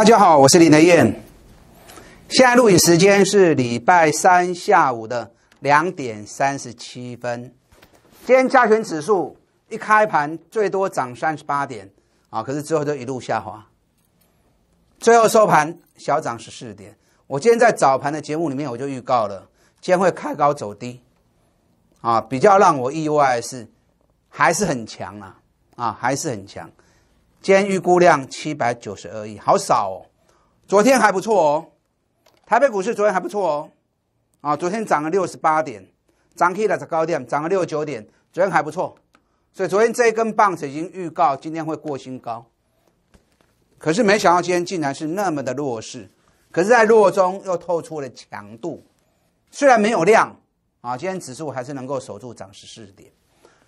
大家好，我是林德燕。现在录影时间是礼拜三下午的两点三十七分。今天加权指数一开盘最多涨三十八点啊，可是之后就一路下滑，最后收盘小涨十四点。我今天在早盘的节目里面我就预告了，今天会开高走低啊。比较让我意外的是，还是很强啊啊，还是很强。今天预估量七百九十二亿，好少哦。昨天还不错哦，台北股市昨天还不错哦。啊，昨天涨了六十八点，涨起来是高点，涨了六十九点，昨天还不错。所以昨天这一根棒子已经预告今天会过新高。可是没想到今天竟然是那么的弱势，可是，在弱中又透出了强度。虽然没有量，啊，今天指数还是能够守住涨十四点。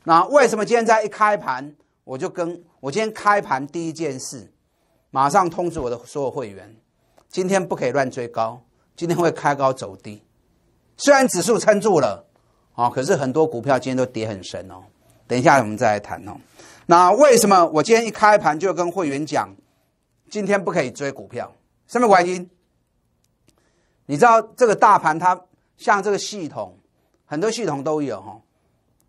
那为什么今天在一开盘？我就跟我今天开盘第一件事，马上通知我的所有会员，今天不可以乱追高，今天会开高走低。虽然指数撑住了，啊，可是很多股票今天都跌很深哦。等一下我们再来谈哦。那为什么我今天一开盘就跟会员讲，今天不可以追股票？什么原因？你知道这个大盘它像这个系统，很多系统都有哈。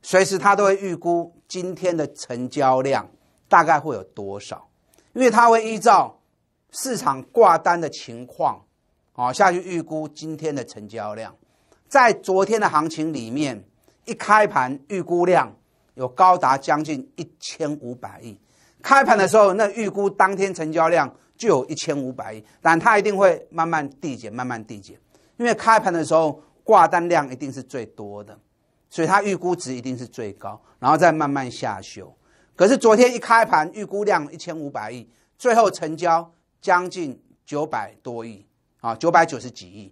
随时他都会预估今天的成交量大概会有多少，因为他会依照市场挂单的情况，啊下去预估今天的成交量。在昨天的行情里面，一开盘预估量有高达将近一千五百亿。开盘的时候，那预估当天成交量就有一千五百亿，但他一定会慢慢递减，慢慢递减，因为开盘的时候挂单量一定是最多的。所以它预估值一定是最高，然后再慢慢下修。可是昨天一开盘预估量一千五百亿，最后成交将近九百多亿啊，九百九十几亿，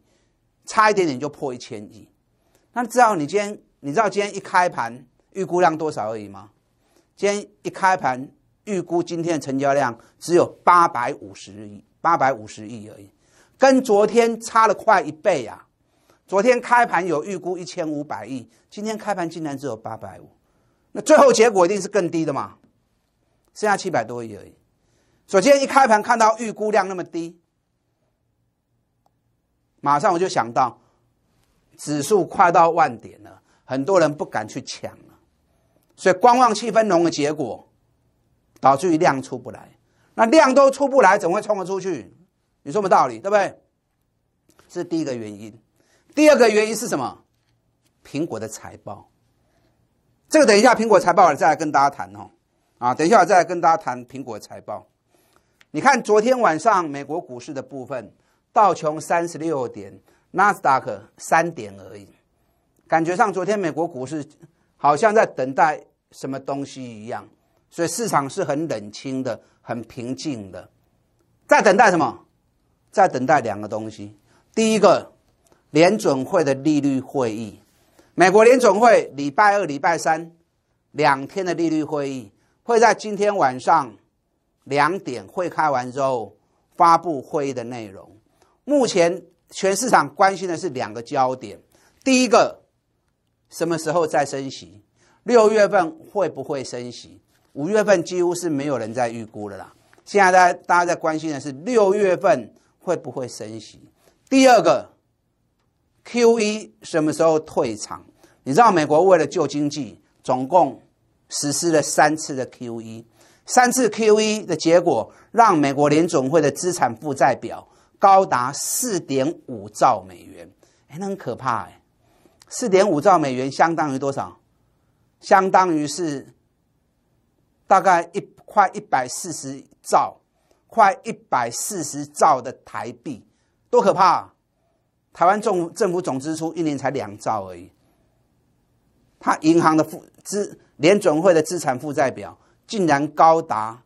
差一点点就破一千亿。那知道你今天你知道今天一开盘预估量多少而已吗？今天一开盘预估今天的成交量只有八百五十亿，八百五十亿而已，跟昨天差了快一倍呀。昨天开盘有预估一千五百亿，今天开盘竟然只有八百五，那最后结果一定是更低的嘛？剩下七百多亿而已。今天一开盘看到预估量那么低，马上我就想到，指数快到万点了，很多人不敢去抢了，所以观望气氛浓，的结果导致于量出不来。那量都出不来，怎么会冲得出去？你说没道理，对不对？是第一个原因。第二个原因是什么？苹果的财报，这个等一下苹果财报再来跟大家谈哦。啊，等一下我再来跟大家谈苹果财报。你看昨天晚上美国股市的部分，道琼三十六点，纳斯达克三点而已，感觉上昨天美国股市好像在等待什么东西一样，所以市场是很冷清的，很平静的，在等待什么？在等待两个东西。第一个。联准会的利率会议，美国联准会礼拜二、礼拜三两天的利率会议会在今天晚上两点会开完之后发布会议的内容。目前全市场关心的是两个焦点：第一个，什么时候再升息？六月份会不会升息？五月份几乎是没有人在预估了啦。现在大家大家在关心的是六月份会不会升息？第二个。Q.E. 什么时候退场？你知道美国为了救经济，总共实施了三次的 Q.E. 三次 Q.E. 的结果，让美国联总会的资产负债表高达四点五兆美元。哎，那很可怕哎！四点五兆美元相当于多少？相当于是大概一快一百四十兆，快一百四十兆的台币，多可怕！台湾总政府总支出一年才两兆而已，他银行的负资联准会的资产负债表竟然高达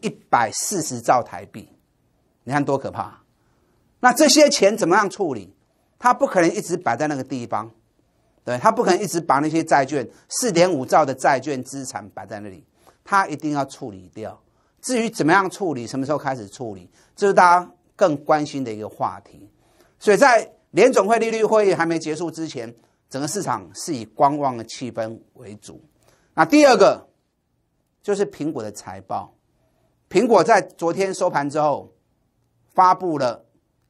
一百四十兆台币，你看多可怕！那这些钱怎么样处理？他不可能一直摆在那个地方，对，他不可能一直把那些债券四点五兆的债券资产摆在那里，他一定要处理掉。至于怎么样处理，什么时候开始处理，这是大家更关心的一个话题。所以在联总会利率会议还没结束之前，整个市场是以观望的气氛为主。那第二个就是苹果的财报。苹果在昨天收盘之后，发布了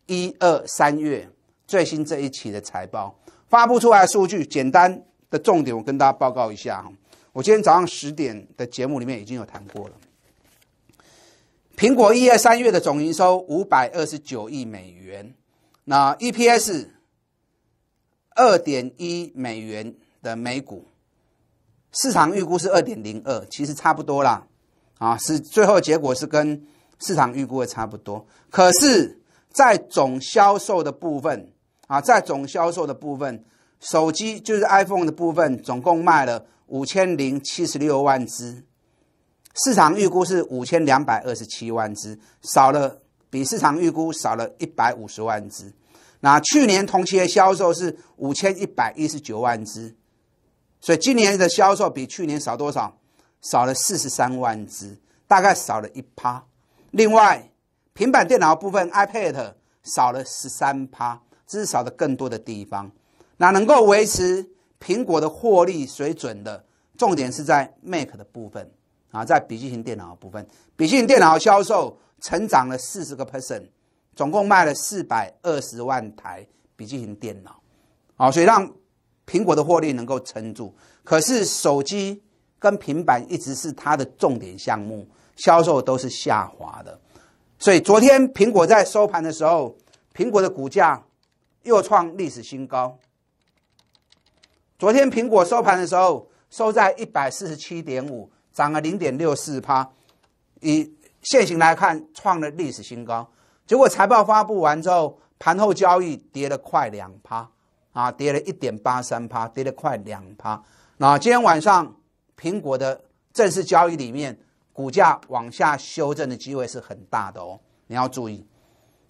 一二三月最新这一期的财报。发布出来的数据，简单的重点，我跟大家报告一下。我今天早上十点的节目里面已经有谈过了。苹果一二三月的总营收五百二十九亿美元。那 EPS 二点一美元的美股市场预估是二点零二，其实差不多啦，啊，是最后结果是跟市场预估的差不多。可是，在总销售的部分啊，在总销售的部分，手机就是 iPhone 的部分，总共卖了五千零七十六万只，市场预估是五千两百二十七万只，少了。比市场预估少了一百五十万只，那去年同期的销售是五千一百一十九万只，所以今年的销售比去年少多少？少了四十三万只，大概少了一趴。另外，平板电脑部分，iPad 少了十三趴，只是少的更多的地方。那能够维持苹果的获利水准的，重点是在 Mac 的部分啊，在笔记型电脑部分，笔记型电脑销售。成长了四十个 percent，总共卖了四百二十万台笔记型电脑，好，所以让苹果的获利能够撑住。可是手机跟平板一直是它的重点项目，销售都是下滑的。所以昨天苹果在收盘的时候，苹果的股价又创历史新高。昨天苹果收盘的时候收在一百四十七点五，涨了零点六四趴。一。现行来看，创了历史新高。结果财报发布完之后，盘后交易跌了快两趴，啊，跌了一点八三趴，跌了快两趴。那今天晚上苹果的正式交易里面，股价往下修正的机会是很大的哦，你要注意，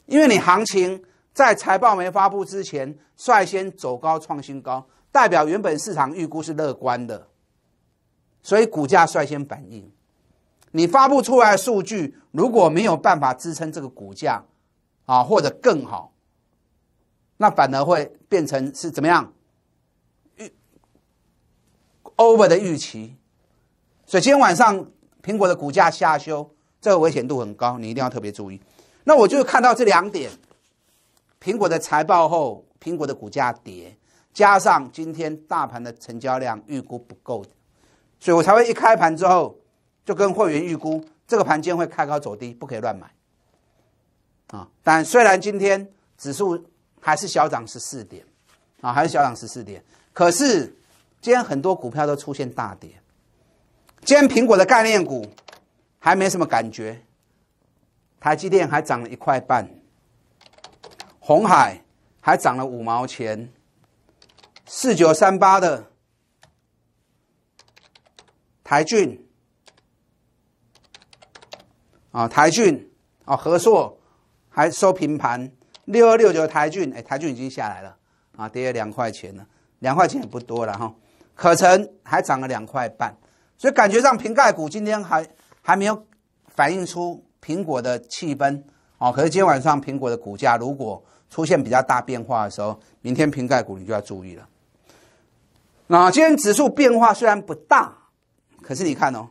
因为你行情在财报没发布之前率先走高创新高，代表原本市场预估是乐观的，所以股价率先反应。你发布出来的数据如果没有办法支撑这个股价，啊，或者更好，那反而会变成是怎么样？预 over 的预期，所以今天晚上苹果的股价下修，这个危险度很高，你一定要特别注意。那我就看到这两点：苹果的财报后，苹果的股价跌，加上今天大盘的成交量预估不够所以我才会一开盘之后。就跟会员预估，这个盘间会开高走低，不可以乱买啊！但虽然今天指数还是小涨十四点啊，还是小涨十四点，可是今天很多股票都出现大跌。今天苹果的概念股还没什么感觉，台积电还涨了一块半，红海还涨了五毛钱，四九三八的台骏。啊，台骏，哦，和硕还收平盘，六二六九台骏，哎，台骏已经下来了，啊，跌了两块钱了，两块钱也不多了哈。可成还涨了两块半，所以感觉上瓶盖股今天还还没有反映出苹果的气氛，哦，可是今天晚上苹果的股价如果出现比较大变化的时候，明天瓶盖股你就要注意了。那今天指数变化虽然不大，可是你看哦。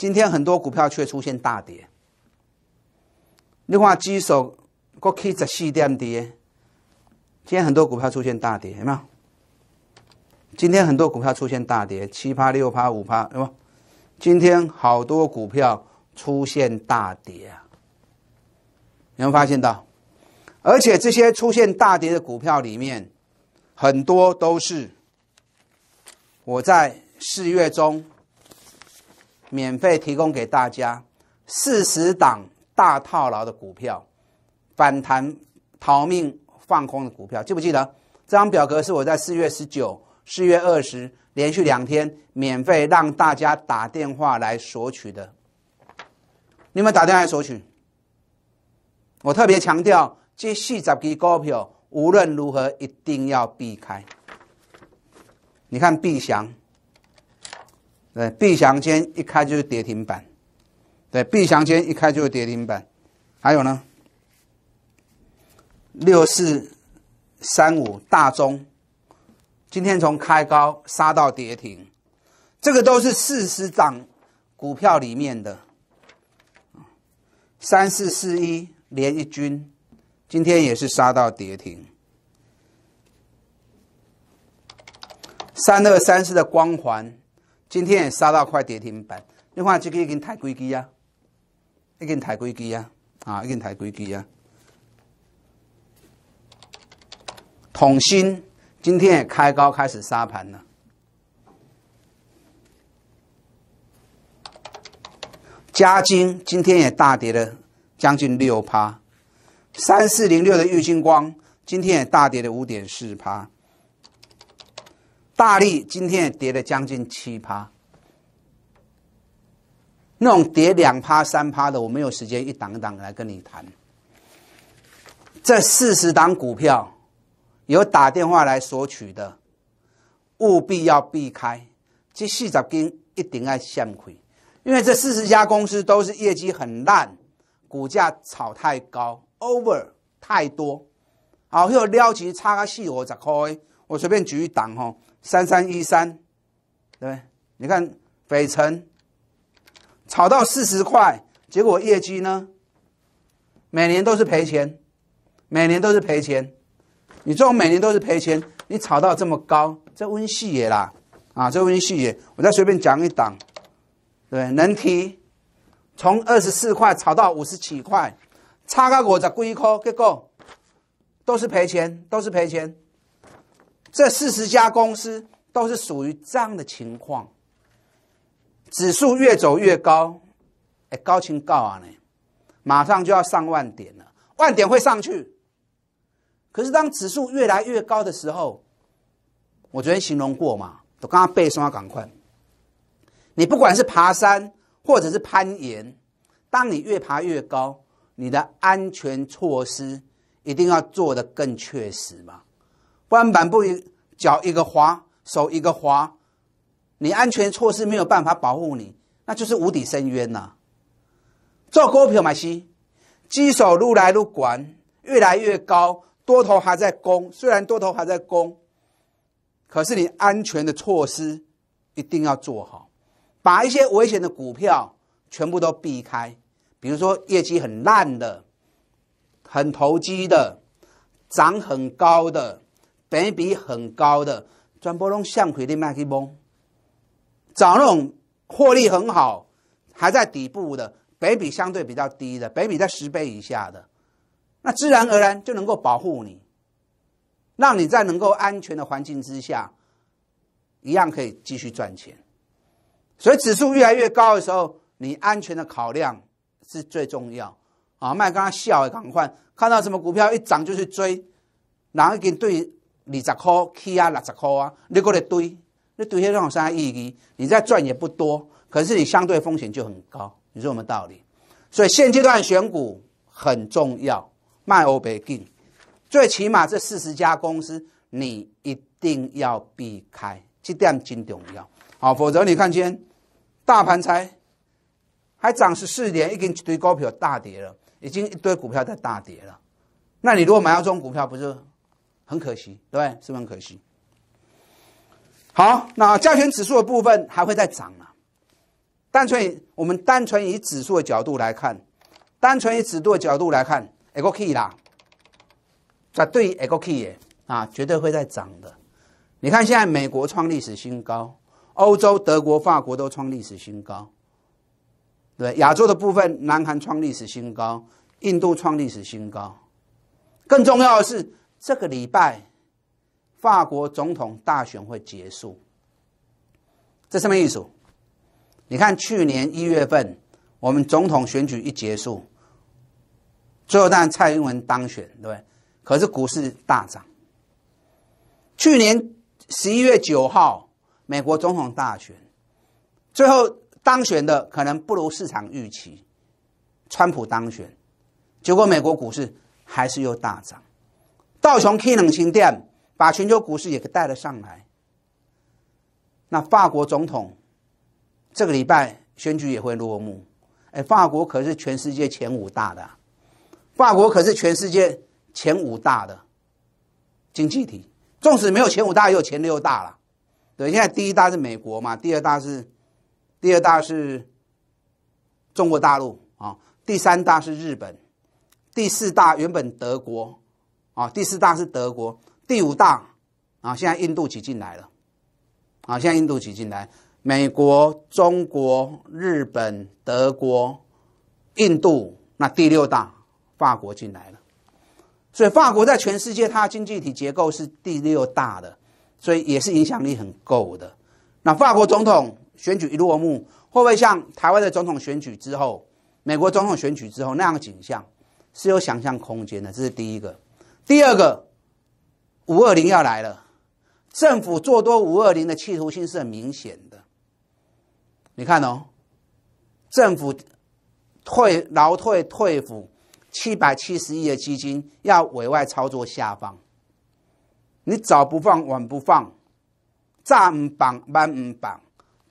今天很多股票却出现大跌，氯化机手过去在细点跌。今天很多股票出现大跌，有没有？今天很多股票出现大跌，七趴、六趴、五趴，对不？今天好多股票出现大跌啊！有没有发现到？而且这些出现大跌的股票里面，很多都是我在四月中。免费提供给大家四十档大套牢的股票反弹逃命放空的股票，记不记得？这张表格是我在四月十九、四月二十连续两天免费让大家打电话来索取的。你们打电话索取？我特别强调，这四十支股票无论如何一定要避开。你看，必祥。对，B 祥金一开就是跌停板。对，B 祥金一开就是跌停板。还有呢，六四三五、大中，今天从开高杀到跌停，这个都是四十涨股票里面的。三四四一连一军，今天也是杀到跌停。三二三四的光环。今天也杀到快跌停板，你看这个已经抬归基啊，已经抬归基啊，啊，已经抬归基啊。统芯今天也开高开始杀盘了，嘉金今天也大跌了将近六趴，三四零六的玉金光今天也大跌了五点四趴。大力今天也跌了将近七趴，那种跌两趴三趴的，我没有时间一档一档来跟你谈。这四十档股票，有打电话来索取的，务必要避开。这四十斤一定要向开，因为这四十家公司都是业绩很烂，股价炒太高，over 太多。好，又撩起差个四五就块。我随便举一档哈，三三一三，对不对？你看，北辰炒到四十块，结果业绩呢？每年都是赔钱，每年都是赔钱。你这种每年都是赔钱，你炒到这么高，这温戏也啦啊，这温戏也。我再随便讲一档，对，能提从二十四块炒到五十几块，差个五十几块，结果都是赔钱，都是赔钱。这四十家公司都是属于这样的情况，指数越走越高，哎，高情高啊呢，马上就要上万点了，万点会上去。可是当指数越来越高的时候，我昨天形容过嘛，我刚刚背诵要赶快。你不管是爬山或者是攀岩，当你越爬越高，你的安全措施一定要做得更确实嘛。不然，满步一脚一个滑，手一个滑，你安全措施没有办法保护你，那就是无底深渊了。做股票嘛，是，机手撸来撸管越来越高，多头还在攻，虽然多头还在攻，可是你安全的措施一定要做好，把一些危险的股票全部都避开，比如说业绩很烂的、很投机的、涨很高的。倍比很高的，转播那向回的卖 a c 找那种获利很好，还在底部的倍比相对比较低的，倍比在十倍以下的，那自然而然就能够保护你，让你在能够安全的环境之下，一样可以继续赚钱。所以指数越来越高的时候，你安全的考量是最重要啊！卖刚刚笑，赶快看到什么股票一涨就去追，哪一点对？二十块起啊，六十块啊，你过来堆，你堆些有种啥意义？你再赚也不多，可是你相对风险就很高，你说有没道理？所以现阶段选股很重要，卖欧贝金，最起码这四十家公司你一定要避开，这点真重要。好，否则你看天大盘才还涨十四点，已经一堆股票大跌了，已经一堆股票在大跌了。那你如果买到这种股票，不是？很可惜，对不对？是很可惜。好，那加权指数的部分还会再涨嘛？单纯我们单纯以指数的角度来看，单纯以指数的角度来看，A e 股 K 啦，在对于 A 股 K 耶啊，绝对会在涨的。你看，现在美国创历史新高，欧洲、德国、法国都创历史新高，对亚洲的部分，南韩创历史新高，印度创历史新高。更重要的是。这个礼拜，法国总统大选会结束，这什么意思？你看去年一月份我们总统选举一结束，最后当然蔡英文当选，对不对？可是股市大涨。去年十一月九号美国总统大选，最后当选的可能不如市场预期，川普当选，结果美国股市还是又大涨。道琼 K 冷清店把全球股市也给带了上来。那法国总统这个礼拜选举也会落幕。哎，法国可是全世界前五大的，法国可是全世界前五大的经济体。纵使没有前五大，也有前六大了。对，现在第一大是美国嘛，第二大是第二大是中国大陆啊，第三大是日本，第四大原本德国。啊，第四大是德国，第五大，啊，现在印度挤进来了，啊，现在印度挤进来，美国、中国、日本、德国、印度，那第六大法国进来了，所以法国在全世界它的经济体结构是第六大的，所以也是影响力很够的。那法国总统选举一落幕，会不会像台湾的总统选举之后，美国总统选举之后那样的景象，是有想象空间的？这是第一个。第二个，五二零要来了，政府做多五二零的企图心是很明显的。你看哦，政府退劳退退府七百七十亿的基金要委外操作下方，你早不放晚不放，炸唔绑搬唔绑，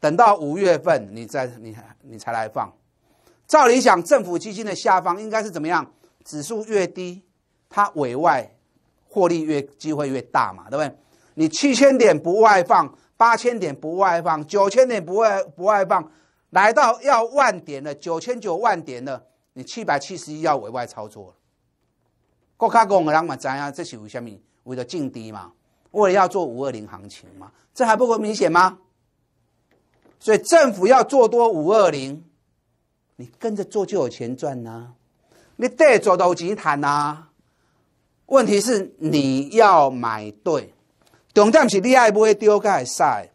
等到五月份你再你你才来放。照理想，政府基金的下方应该是怎么样？指数越低。它委外获利越机会越大嘛，对不对？你七千点不外放，八千点不外放，九千点不外不外放，来到要万点了，九千九万点了，你七百七十一要委外操作了。国卡公格啷么怎样？这是为什么？为了进低嘛？为了要做五二零行情嘛？这还不够明显吗？所以政府要做多五二零，你跟着做就有钱赚呐，你再做都有钱赚呐。问题是你要买对，重点是利爱不会丢在晒，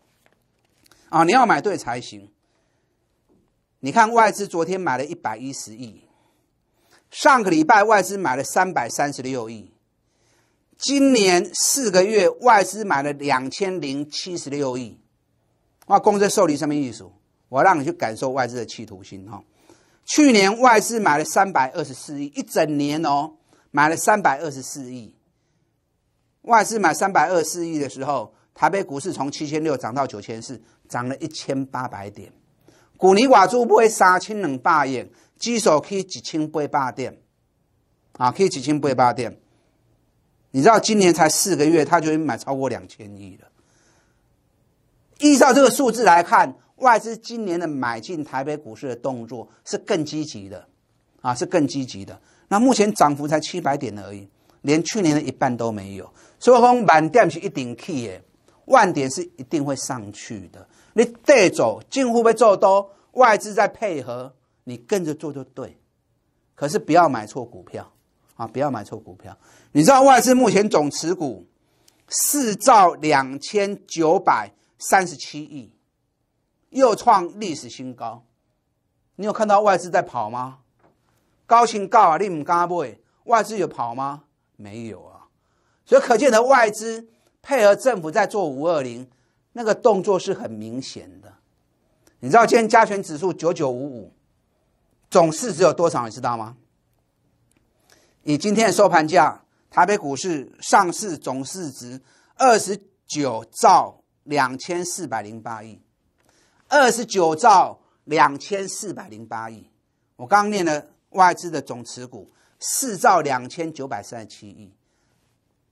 啊，你要买对才行。你看外资昨天买了一百一十亿，上个礼拜外资买了三百三十六亿，今年四个月外资买了两千零七十六亿，哇，公债受理上面意思，我让你去感受外资的企图心哈。去年外资买了三百二十四亿，一整年哦。买了三百二十四亿，外资买三百二十四亿的时候，台北股市从七千六涨到九千四，涨了一千八百点。古尼瓦猪买三千两百点，至少去一千八百点，啊，去一千八百点。你知道今年才四个月，他就已买超过两千亿了。依照这个数字来看，外资今年的买进台北股市的动作是更积极的，啊，是更积极的。那目前涨幅才七百点而已，连去年的一半都没有。所以讲满点是一顶起耶，万点是一定会上去的。你对走，近乎被做多，外资在配合，你跟着做就对。可是不要买错股票啊！不要买错股票。你知道外资目前总持股四兆两千九百三十七亿，又创历史新高。你有看到外资在跑吗？高兴告啊，你唔敢买，外资有跑吗？没有啊，所以可见的外资配合政府在做五二零，那个动作是很明显的。你知道今天加权指数九九五五，总市值有多少？你知道吗？以今天的收盘价，台北股市上市总市值二十九兆两千四百零八亿，二十九兆两千四百零八亿。我刚刚念了。外资的总持股四兆两千九百三十七亿，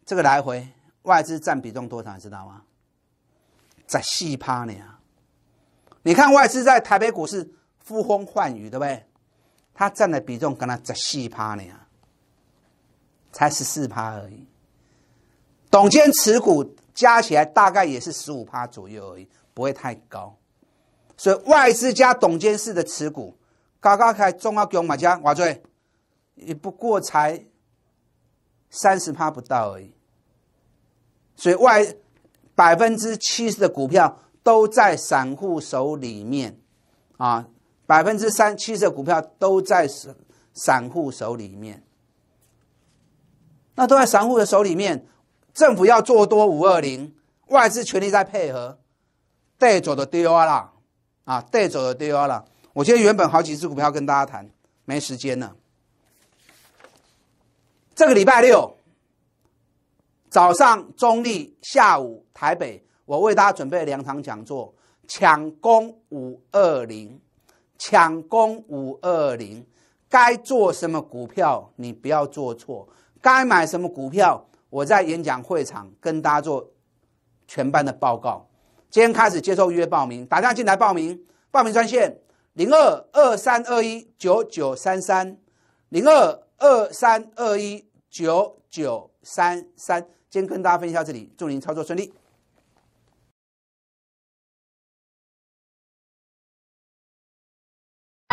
这个来回外资占比重多少？你知道吗？才四趴呢！你看外资在台北股市呼风唤雨，对不对？它占的比重，跟它在四趴呢，才十四趴而已。董监持股加起来大概也是十五趴左右而已，不会太高。所以外资加董监事的持股。高高开中华强买进，哇最，也不过才三十趴不到而已。所以外百分之七十的股票都在散户手里面，啊，百分之三七十的股票都在散户手里面。那都在散户的手里面，政府要做多五二零，外资全力在配合，带走的丢啦，啊，带走的丢啦。我今天原本好几只股票跟大家谈，没时间了。这个礼拜六早上中立，下午台北，我为大家准备两场讲座。抢攻五二零，抢攻五二零，该做什么股票你不要做错，该买什么股票我在演讲会场跟大家做全班的报告。今天开始接受约报名，打电话进来报名，报名专线。零二二三二一九九三三，零二二三二一九九三三，今天跟大家分享这里，祝您操作顺利。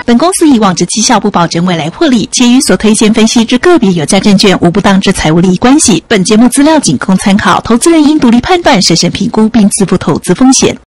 本公司以往之绩效不保证未来获利，且与所推荐分析之个别有价证券无不当之财务利益关系。本节目资料仅供参考，投资人应独立判断、审慎评估并自负投资风险。